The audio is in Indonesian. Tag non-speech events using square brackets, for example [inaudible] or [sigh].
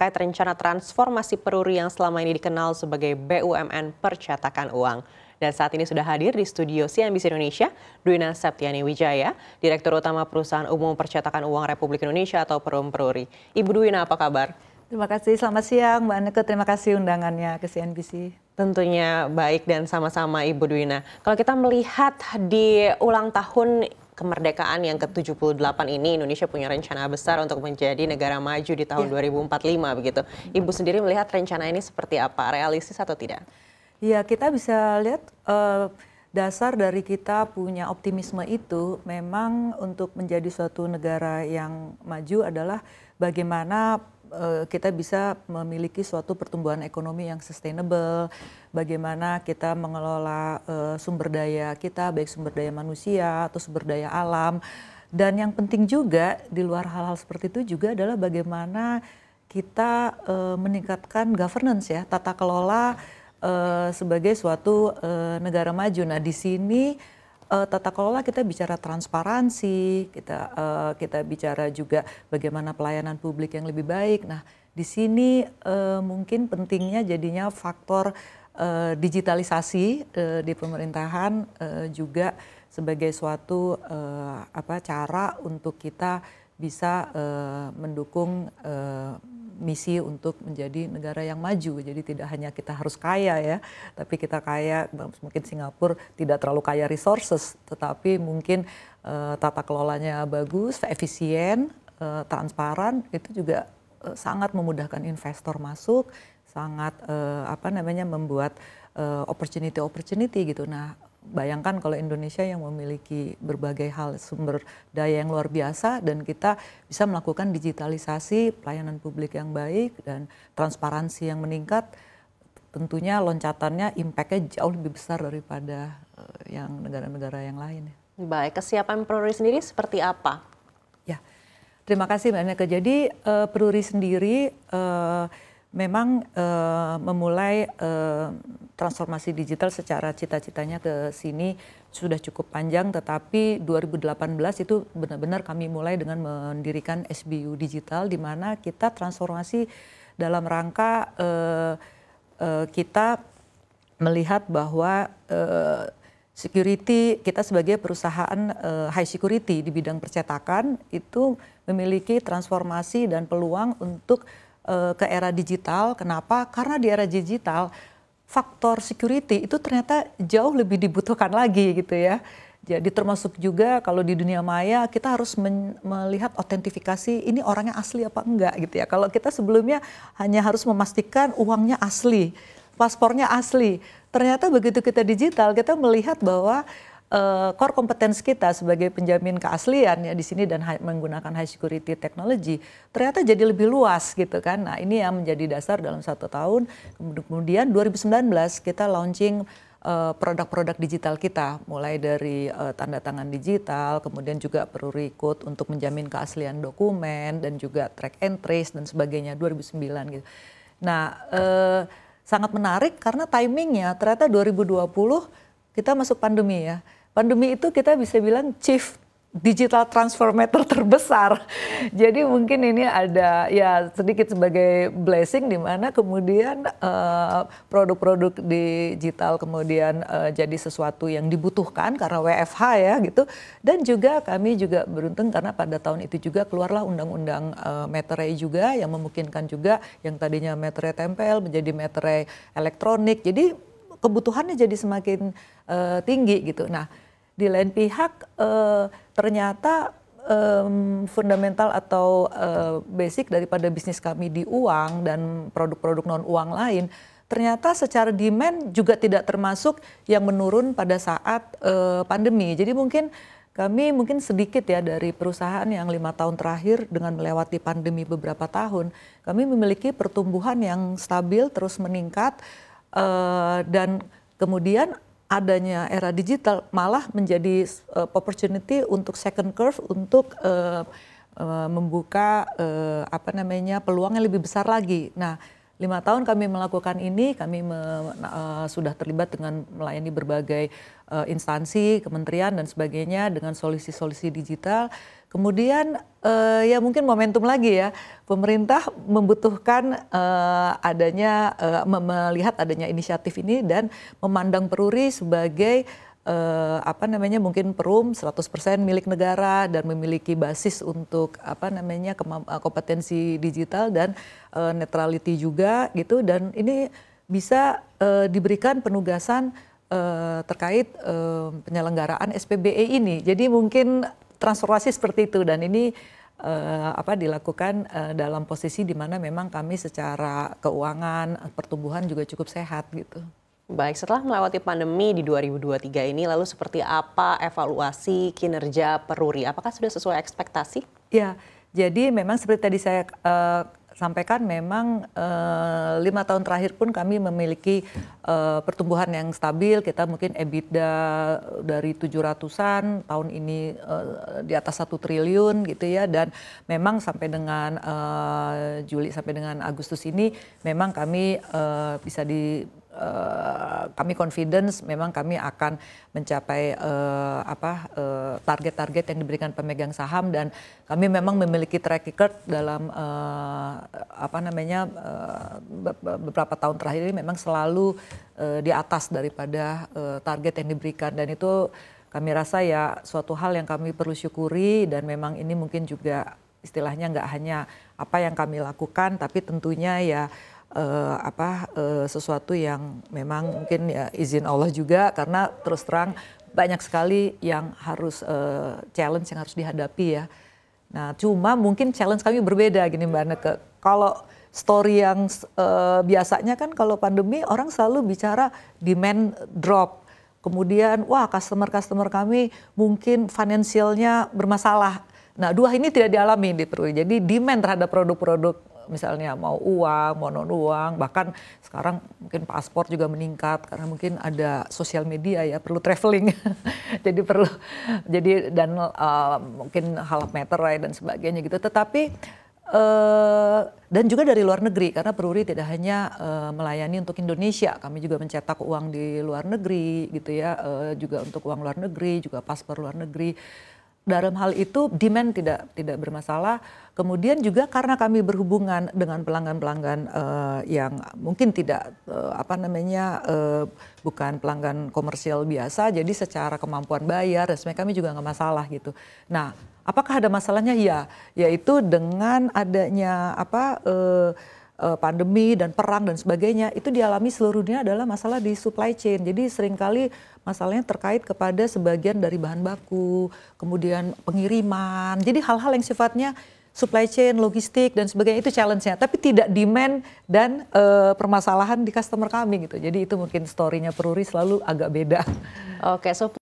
terkait rencana transformasi Peruri yang selama ini dikenal sebagai BUMN Percetakan Uang. Dan saat ini sudah hadir di studio CNBC Indonesia, Duina Septiani Wijaya, Direktur Utama Perusahaan Umum Percetakan Uang Republik Indonesia atau Perum Peruri. Ibu Duina, apa kabar? Terima kasih, selamat siang Mbak Anneke, terima kasih undangannya ke CNBC. Tentunya baik dan sama-sama Ibu Duina. Kalau kita melihat di ulang tahun kemerdekaan yang ke-78 ini Indonesia punya rencana besar untuk menjadi negara maju di tahun ya. 2045 begitu. Ibu sendiri melihat rencana ini seperti apa? Realistis atau tidak? Ya, kita bisa lihat uh, dasar dari kita punya optimisme itu memang untuk menjadi suatu negara yang maju adalah bagaimana Eh, kita bisa memiliki suatu pertumbuhan ekonomi yang sustainable, bagaimana kita mengelola eh, sumber daya kita, baik sumber daya manusia atau sumber daya alam. Dan yang penting juga di luar hal-hal seperti itu juga adalah bagaimana kita eh, meningkatkan governance ya, tata kelola sebagai suatu negara maju. Nah di sini uh, tata kelola kita bicara transparansi, kita uh, kita bicara juga bagaimana pelayanan publik yang lebih baik. Nah, di sini uh, mungkin pentingnya jadinya faktor uh, digitalisasi uh, di pemerintahan uh, juga sebagai suatu uh, apa cara untuk kita bisa uh, mendukung uh, misi untuk menjadi negara yang maju. Jadi tidak hanya kita harus kaya ya, tapi kita kaya mungkin Singapura tidak terlalu kaya resources, tetapi mungkin uh, tata kelolanya bagus, efisien, uh, transparan itu juga uh, sangat memudahkan investor masuk, sangat uh, apa namanya membuat uh, opportunity -opportunity gitu. Nah, bayangkan kalau Indonesia yang memiliki berbagai hal sumber daya yang luar biasa dan kita bisa melakukan digitalisasi pelayanan publik yang baik dan transparansi yang meningkat tentunya loncatannya impactnya jauh lebih besar daripada eh, yang negara-negara yang lain. Baik, kesiapan Peruri sendiri seperti apa? Ya, terima kasih Mbak Neka. Jadi uh, eh, Peruri sendiri uh, memang uh, memulai uh, transformasi digital secara cita-citanya ke sini sudah cukup panjang tetapi 2018 itu benar-benar kami mulai dengan mendirikan SBU digital di mana kita transformasi dalam rangka uh, uh, kita melihat bahwa uh, security kita sebagai perusahaan uh, high security di bidang percetakan itu memiliki transformasi dan peluang untuk ke era digital. Kenapa? Karena di era digital faktor security itu ternyata jauh lebih dibutuhkan lagi gitu ya. Jadi termasuk juga kalau di dunia maya kita harus melihat autentifikasi ini orangnya asli apa enggak gitu ya. Kalau kita sebelumnya hanya harus memastikan uangnya asli, paspornya asli. Ternyata begitu kita digital kita melihat bahwa uh, core competence kita sebagai penjamin keaslian ya di sini dan high, menggunakan high security technology ternyata jadi lebih luas gitu kan. Nah ini yang menjadi dasar dalam satu tahun. Kemudian 2019 kita launching eh, produk-produk uh, digital kita, mulai dari uh, tanda tangan digital, kemudian juga perlu code untuk menjamin keaslian dokumen dan juga track and trace dan sebagainya 2009 gitu. Nah, uh, sangat menarik karena timingnya ternyata 2020 kita masuk pandemi ya pandemi itu kita bisa bilang chief digital transformator [laughs] terbesar. Jadi mungkin ini ada ya sedikit sebagai blessing di mana kemudian eh, produk-produk uh, digital kemudian uh, jadi sesuatu yang dibutuhkan karena WFH ya gitu. Dan juga kami juga beruntung karena pada tahun itu juga keluarlah undang-undang uh, meterai juga yang memungkinkan juga yang tadinya meterai tempel menjadi meterai elektronik. Jadi kebutuhannya jadi semakin uh, tinggi gitu. Nah, di lain pihak uh, ternyata um, fundamental atau uh, basic daripada bisnis kami di uang dan produk-produk non uang lain ternyata secara demand juga tidak termasuk yang menurun pada saat uh, pandemi. Jadi mungkin kami mungkin sedikit ya dari perusahaan yang lima tahun terakhir dengan melewati pandemi beberapa tahun, kami memiliki pertumbuhan yang stabil terus meningkat Eh, dan kemudian adanya era digital malah menjadi uh, opportunity untuk second curve untuk uh, uh, membuka uh, apa namanya peluang yang lebih besar lagi. Nah, lima tahun kami melakukan ini, kami me, uh, sudah terlibat dengan melayani berbagai uh, instansi, kementerian dan sebagainya dengan solusi-solusi digital. Kemudian uh, ya mungkin momentum lagi ya pemerintah membutuhkan uh, adanya uh, melihat adanya inisiatif ini dan memandang peruri sebagai uh, apa namanya mungkin perum 100% milik negara dan memiliki basis untuk apa namanya kompetensi digital dan uh, netrality juga gitu dan ini bisa uh, diberikan penugasan uh, terkait uh, penyelenggaraan SPBE ini. Jadi mungkin transformasi seperti itu dan ini uh, apa dilakukan uh, dalam posisi di mana memang kami secara keuangan pertumbuhan juga cukup sehat gitu. Baik, setelah melewati pandemi di 2023 ini lalu seperti apa evaluasi kinerja Peruri? Apakah sudah sesuai ekspektasi? Ya, jadi memang seperti tadi saya uh, sampaikan memang eh, lima tahun terakhir pun kami memiliki eh, pertumbuhan yang stabil. Kita mungkin EBITDA dari 700-an tahun ini eh, di atas satu triliun gitu ya. Dan memang sampai dengan Juli sampai dengan Agustus ini memang kami bisa di Eh, kami confidence memang kami akan mencapai uh, apa eh, target-target uh, yang diberikan pemegang saham dan kami memang memiliki track record dalam uh, apa namanya uh, beberapa tahun terakhir ini memang selalu uh, di atas daripada uh, target yang diberikan dan itu kami rasa ya suatu hal yang kami perlu syukuri dan memang ini mungkin juga istilahnya nggak hanya apa yang kami lakukan tapi tentunya ya uh, apa uh, sesuatu yang memang mungkin ya izin Allah juga karena terus terang banyak sekali yang harus uh, challenge yang harus dihadapi ya. Nah, cuma mungkin challenge kami berbeda gini Mbak Neke. Kalau story yang uh, biasanya kan kalau pandemi orang selalu bicara demand drop. Kemudian, wah customer-customer kami mungkin finansialnya bermasalah. Nah, dua ini tidak dialami di gitu. Jadi demand terhadap produk-produk misalnya mau uang, mau non uang, bahkan sekarang mungkin paspor juga meningkat karena mungkin ada sosial media ya perlu traveling, [laughs] jadi perlu jadi dan uh, mungkin half meter right, ya dan sebagainya gitu. Tetapi Uh, dan juga dari luar negeri karena Peruri tidak hanya uh, melayani untuk Indonesia, kami juga mencetak uang di luar negeri gitu ya, uh, juga untuk uang luar negeri, juga paspor luar negeri dalam hal itu demand tidak tidak bermasalah. Kemudian juga karena kami berhubungan dengan pelanggan-pelanggan uh, yang mungkin tidak uh, apa namanya uh, bukan pelanggan komersial biasa, jadi secara kemampuan bayar, sebenarnya kami juga nggak masalah gitu. Nah, apakah ada masalahnya? Ya, yaitu dengan adanya apa. Uh, Eh, pandemi dan perang dan sebagainya itu dialami seluruh dunia adalah masalah di supply chain. Jadi seringkali masalahnya terkait kepada sebagian dari bahan baku, kemudian pengiriman. Jadi hal-hal yang sifatnya supply chain, logistik dan sebagainya itu challenge-nya, tapi tidak demand dan uh, permasalahan di customer kami gitu. Jadi itu mungkin story-nya Peruri selalu agak beda. Oke, okay, so